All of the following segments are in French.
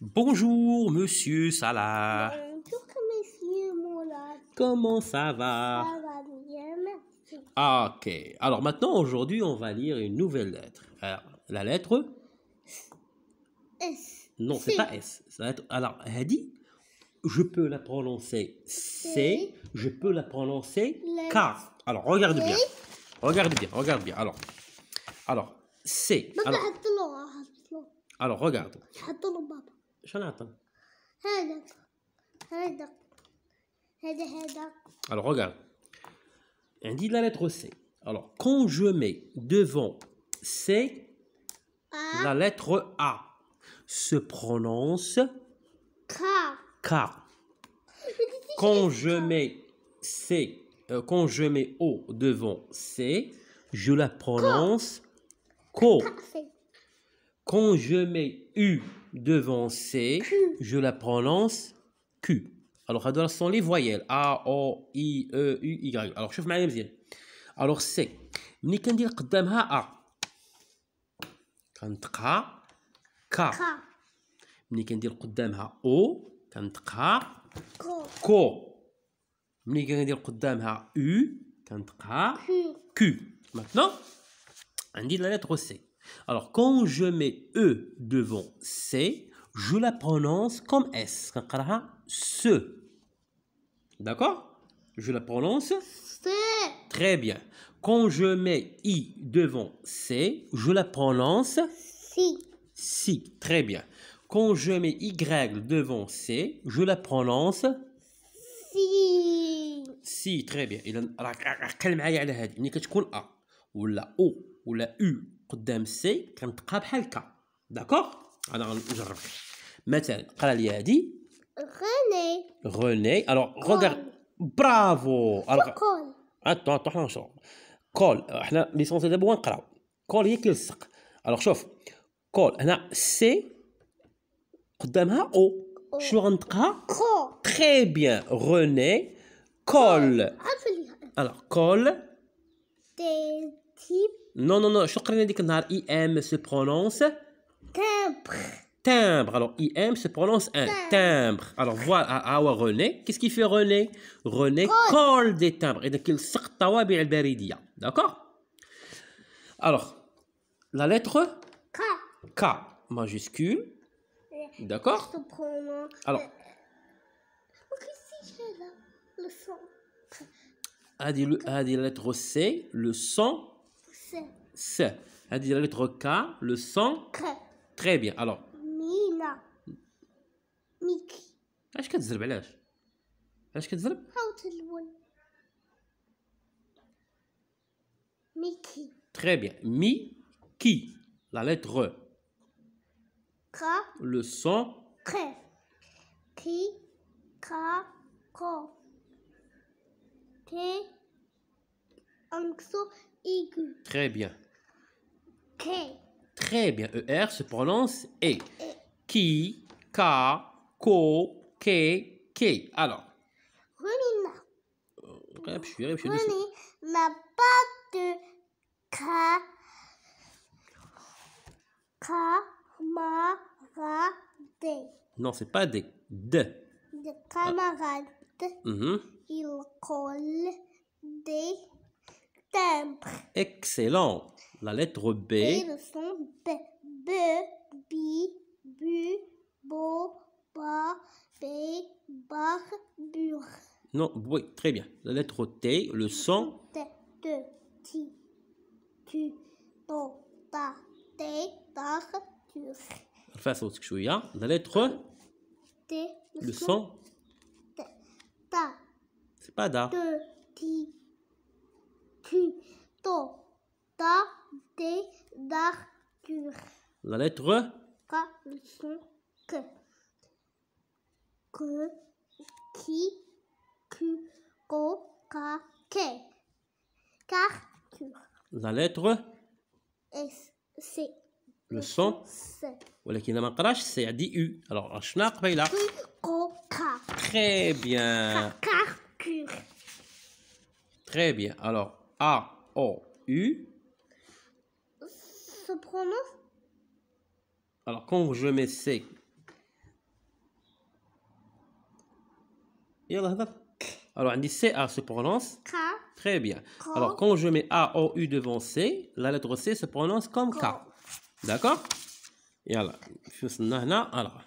Bonjour, monsieur Salah. Bonjour, monsieur Comment ça va Ça va bien, ah, ok. Alors maintenant, aujourd'hui, on va lire une nouvelle lettre. Alors, la lettre S. Non, c'est pas S. Alors, elle dit... Alors, je peux la prononcer C, je peux la prononcer K. Alors, regarde bien. Regarde bien, regarde bien. Alors, alors C. alors regarde. Jonathan. Alors regarde. On la lettre C. Alors quand je mets devant C, la lettre A se prononce K. Quand je mets C, euh, quand je mets O devant C, je la prononce Co quand je mets U devant C, je la prononce Q. Alors, ce sont les voyelles. A, O, I, E, U, Y. Alors, je vais vous Alors, C. Je vais dire que A. Quand K. K. Quand O. Quand K. K. Quand U. Quand Q. Maintenant, on dit la lettre C. Alors, quand je mets E devant C, je la prononce comme S. Ce. D'accord Je la prononce C. Très bien. Quand je mets I devant C, je la prononce Si. Si. Très bien. Quand je mets Y devant C, je la prononce Si. Si. Très bien. A ou la O ou la U قدام السي كنطقها بحال هكا داكوغ انا غنجرب مثلا قرا لي هادي غوني غوني الوغ غوغار برافو الوغ كول اتو حنا نشوف كول حنا ليسونسي دابا هو نقراو كول هي كيلصق الوغ شوف كول هنا سي قدامها او شنو غنطقها كو تري بيان غوني كول الوغ كول تي Non, Non, non, non, شكرا que النهار que M se prononce timbre. Alors, IM se prononce un timbre. Alors, voilà, à, René, qu'est-ce qu'il fait René René colle des timbres. Et donc, il D'accord Alors, la lettre K. K majuscule. D'accord Alors. Le son. A ah, dit ah, la lettre C, le son c'est-à-dire la lettre K, le son. Très bien. Alors. Mina. que tu que tu Mi, très bien mi qui la lettre K, le son K. ki ka ko te un aigu. Très bien. Très. Très bien. ER se prononce E. Qui, e. ka, ko, ke, ke. Alors. Relis-moi. Relis ma pâte de ka, ka, ma, ra, de. Non, c'est pas des. De. De camarades. Ah. Mm -hmm. Il colle D timbre. Excellent. La lettre B. le son B. B, bi, bu, bo, ba, bé, bar, Non, oui, très bien. La lettre T, le son. T, T ti, tu, ton, ta, te, tar, tur. Face au tchouya. La lettre T, le, son. T, ta. C'est pas da to, ta, La lettre e. le son, que. Que, qui, n'a co, La lettre e. S, C. Le son ولكن ما نقراش U. Alors يو Très bien. Très bien. Alors, a-O-U. Se prononce Alors, quand je mets C. Alors, on dit C-A se prononce. K. Très bien. Alors, quand je mets A-O-U devant C, la lettre C se prononce comme K. D'accord Yalla. Alors.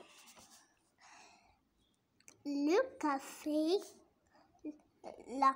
Le café, la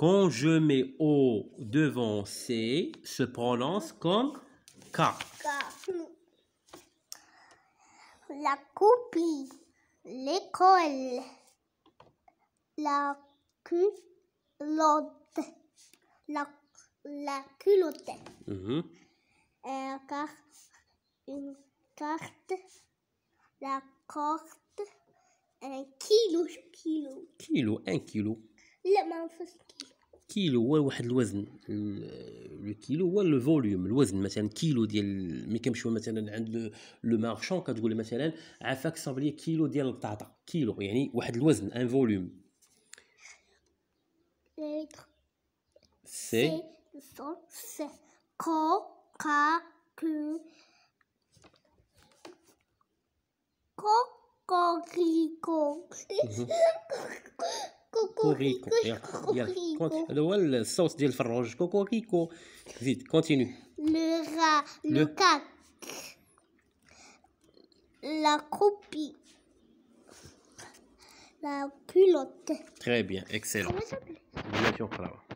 Quand je mets O devant C, se prononce comme K. La copie, l'école, la culotte, la, la culotte. Mhm. Un Euh, une carte, la carte, un kilo, kilo. Kilo, un kilo. Le Kilo. كيلو هو واحد الوزن الكيلو هو لو فوليوم الوزن مثلا كيلو ديال مي كنمشيو مثلا عند لو مارشون كتقول مثلا عافاك صاب لي كيلو ديال البطاطا كيلو يعني واحد الوزن ان فوليوم سي كو كا كو كو كو كو Coco Rico. Il y a, il y sauce de l'orange. Coco Rico. Vite, continue. Le rat, le cas, la copie, la culotte. Très bien, excellent. Bien sûr, Clara.